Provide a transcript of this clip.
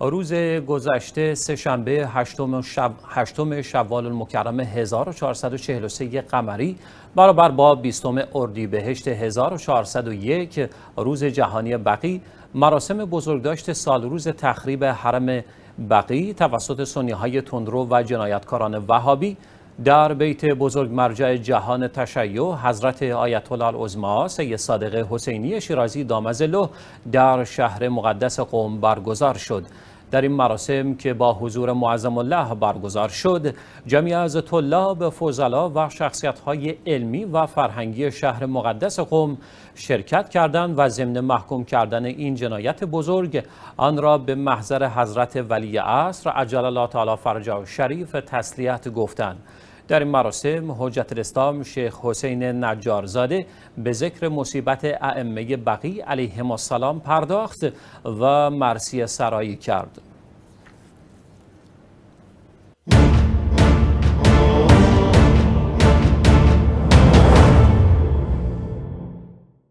روز گذشته سه شنبه هشتم, شب... هشتم شوال المکرم 1443 قمری برابر با 20 اردیبهشت 1401 روز جهانی بقی مراسم بزرگداشت روز تخریب حرم بقی توسط سنی های تندرو و جنایتکاران وهابی در بیت بزرگ مرجع جهان تشیع حضرت آیت الله العظما سید صادق حسینی شیرازی دامزلو در شهر مقدس قوم برگزار شد در این مراسم که با حضور معظم الله برگزار شد جمعی از طلاب فوزلا و شخصیت های علمی و فرهنگی شهر مقدس قوم شرکت کردند و ضمن محکوم کردن این جنایت بزرگ آن را به محضر حضرت ولی عصر عجل الله تعالی فرجه شریف تسلیت گفتند در این مراسم حجت الاسلام شیخ حسین نجارزاده به ذکر مصیبت ائمه بقی علیهم السلام پرداخت و مرسی سرایی کرد